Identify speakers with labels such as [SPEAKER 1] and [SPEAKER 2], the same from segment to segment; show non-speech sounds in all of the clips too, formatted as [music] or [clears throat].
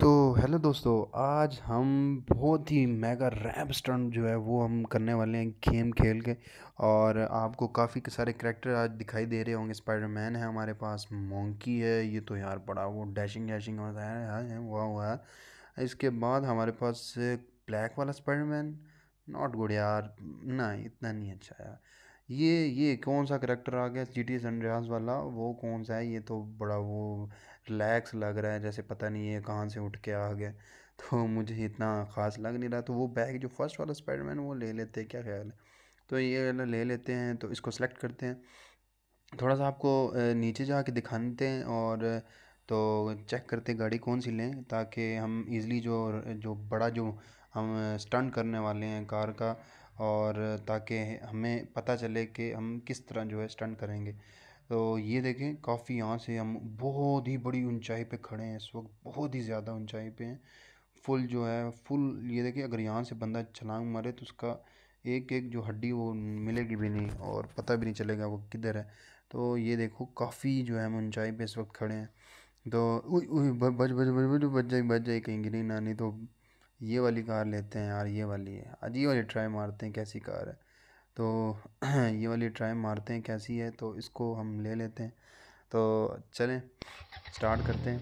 [SPEAKER 1] तो हेलो दोस्तों आज हम बहुत ही मेगा रैप स्टंट जो है वो हम करने वाले हैं गेम खेल के और आपको काफ़ी सारे करेक्टर आज दिखाई दे रहे होंगे स्पाइडरमैन है हमारे पास मोंकी है ये तो यार बड़ा वो डैशिंग डैशिंग होता है हुआ हुआ है इसके बाद हमारे पास ब्लैक वाला स्पाइडरमैन नॉट गुड यार ना इतना नहीं अच्छा यार ये ये कौन सा करेक्टर आ गया जी टी सन्ड्रास वाला वो कौन सा है ये तो बड़ा वो रिलैक्स लग रहा है जैसे पता नहीं है कहाँ से उठ के आ गया [laughs] तो मुझे इतना ख़ास लग नहीं रहा तो वो बैग जो फर्स्ट वाला स्पाइडरमैन वो ले लेते हैं क्या ख्याल है तो ये वाला ले लेते हैं तो इसको सेलेक्ट करते हैं थोड़ा सा आपको नीचे जा के दिखाते हैं और तो चेक करते गाड़ी कौन सी लें ताकि हम इजीली जो जो बड़ा जो हम स्टंट करने वाले हैं कार का और ताकि हमें पता चले कि हम किस तरह जो है स्टंट करेंगे तो ये देखें काफ़ी यहाँ से हम बहुत ही बड़ी ऊंचाई पे खड़े हैं इस वक्त बहुत ही ज़्यादा ऊंचाई पे हैं फुल जो है फुल ये देखें अगर यहाँ से बंदा छलांग मारे तो उसका एक एक जो हड्डी वो मिलेगी भी नहीं और पता भी नहीं चलेगा वो किधर है तो ये देखो काफ़ी जो है हम ऊंचाई पर इस वक्त खड़े हैं तो बच बच बच बच बच जाए बच जाए कहीं गिरी ना नहीं तो ये वाली कार लेते हैं यार ये वाली है आज ये वाली ट्राई मारते हैं कैसी कार है तो [clears throat] ये वाली ट्राई मारते हैं कैसी है तो इसको हम ले लेते हैं तो चलें स्टार्ट करते हैं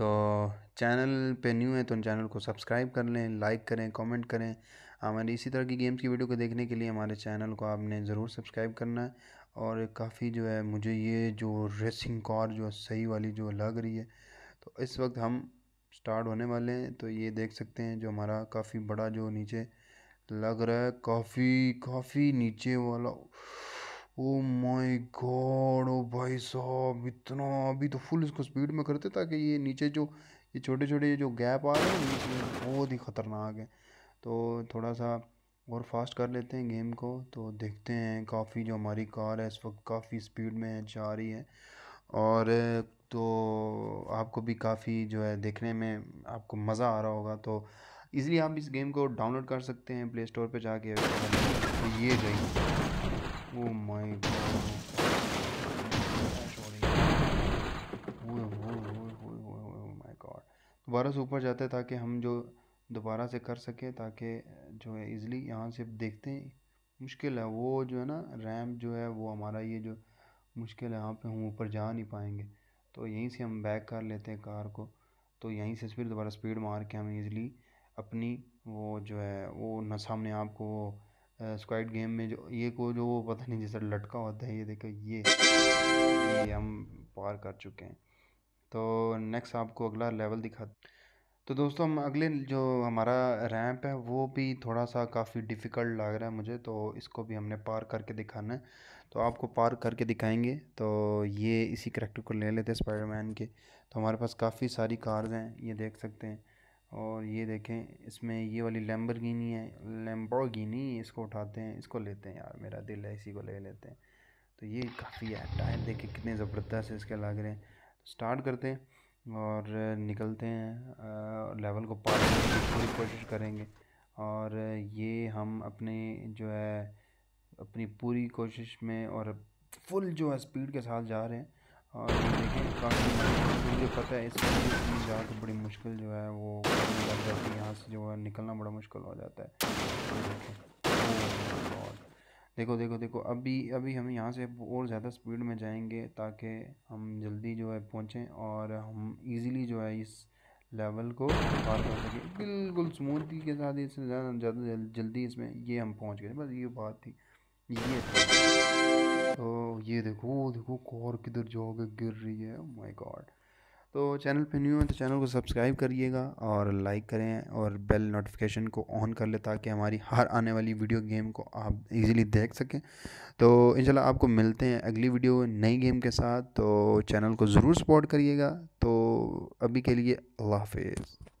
[SPEAKER 1] तो चैनल पे न्यू है तो चैनल को सब्सक्राइब कर लें लाइक करें कमेंट करें हमारी इसी तरह की गेम्स की वीडियो को देखने के लिए हमारे चैनल को आपने ज़रूर सब्सक्राइब करना है और काफ़ी जो है मुझे ये जो रेसिंग कार जो सही वाली जो लग रही है तो इस वक्त हम स्टार्ट होने वाले हैं तो ये देख सकते हैं जो हमारा काफ़ी बड़ा जो नीचे लग रहा है काफ़ी काफ़ी नीचे वाला ओ माय गॉड ओ भाई साहब इतना अभी तो फुल इसको स्पीड में करते ताकि ये नीचे जो ये छोटे छोटे जो गैप आ रहे हैं बहुत ही ख़तरनाक है तो थोड़ा सा और फास्ट कर लेते हैं गेम को तो देखते हैं काफ़ी जो हमारी कार है इस वक्त काफ़ी स्पीड में जा रही है और तो आपको भी काफ़ी जो है देखने में आपको मज़ा आ रहा होगा तो इज़िली आप इस गेम को डाउनलोड कर सकते हैं प्ले स्टोर पर जाके तो ये गई माय oh गॉड oh दोबारा से ऊपर जाते ताकि हम जो दोबारा से कर सकें ताकि जो है इज़िली यहाँ से देखते हैं मुश्किल है वो जो है ना रैम जो है वो हमारा ये जो मुश्किल है यहाँ पे हम ऊपर जा नहीं पाएंगे तो यहीं से हम बैक कर लेते हैं कार को तो यहीं से फिर दोबारा स्पीड मार के हम ईज़िली अपनी वो जो है वो न सामने आपको स्क्वाइड गेम में जो ये को जो वो पता नहीं जैसा लटका होता है ये देखो ये ये हम पार कर चुके हैं तो नेक्स्ट आपको अगला लेवल दिखा तो दोस्तों हम अगले जो हमारा रैंप है वो भी थोड़ा सा काफ़ी डिफ़िकल्ट लग रहा है मुझे तो इसको भी हमने पार करके दिखाना है तो आपको पार करके दिखाएंगे तो ये इसी करेक्टर को ले लेते हैं स्पाइडरमैन के तो हमारे पास काफ़ी सारी कार्स हैं ये देख सकते हैं और ये देखें इसमें ये वाली गिनी है गिनी इसको उठाते हैं इसको लेते हैं यार मेरा दिल है इसी को ले लेते हैं तो ये काफ़ी है टाइम देखें कितने ज़बरदस्त इसके लग रहे हैं स्टार्ट करते हैं और निकलते हैं लेवल को पार करने की पूरी कोशिश करेंगे और ये हम अपने जो है अपनी पूरी कोशिश में और फुल जो है स्पीड के साथ जा रहे हैं और देखें काफ़ी मुझे पता है इस स्पीड जा तो बड़ी मुश्किल जो है वो लग जाती है यहाँ से जो है निकलना बड़ा मुश्किल हो जाता है देखो देखो देखो अभी अभी हम यहाँ से और ज़्यादा स्पीड में जाएंगे ताकि हम जल्दी जो है पहुँचें और हम इजीली जो है इस लेवल को पार कर सकें बिल्कुल स्मूथी के साथ इससे ज़्यादा ज़्यादा जल्दी इसमें ये हम पहुँच गए बस ये बात थी ये तो ये देखो देखो कौर किधर जो गिर रही है माय oh गॉड तो चैनल पे न्यू है तो चैनल को सब्सक्राइब करिएगा और लाइक करें और बेल नोटिफिकेशन को ऑन कर ले ताकि हमारी [laughs] हर आने वाली वीडियो गेम को आप इजीली देख सकें तो इंशाल्लाह आपको मिलते हैं अगली वीडियो नई गेम के साथ तो चैनल को ज़रूर सपोर्ट करिएगा तो अभी के लिए अल्लाह हाफिज़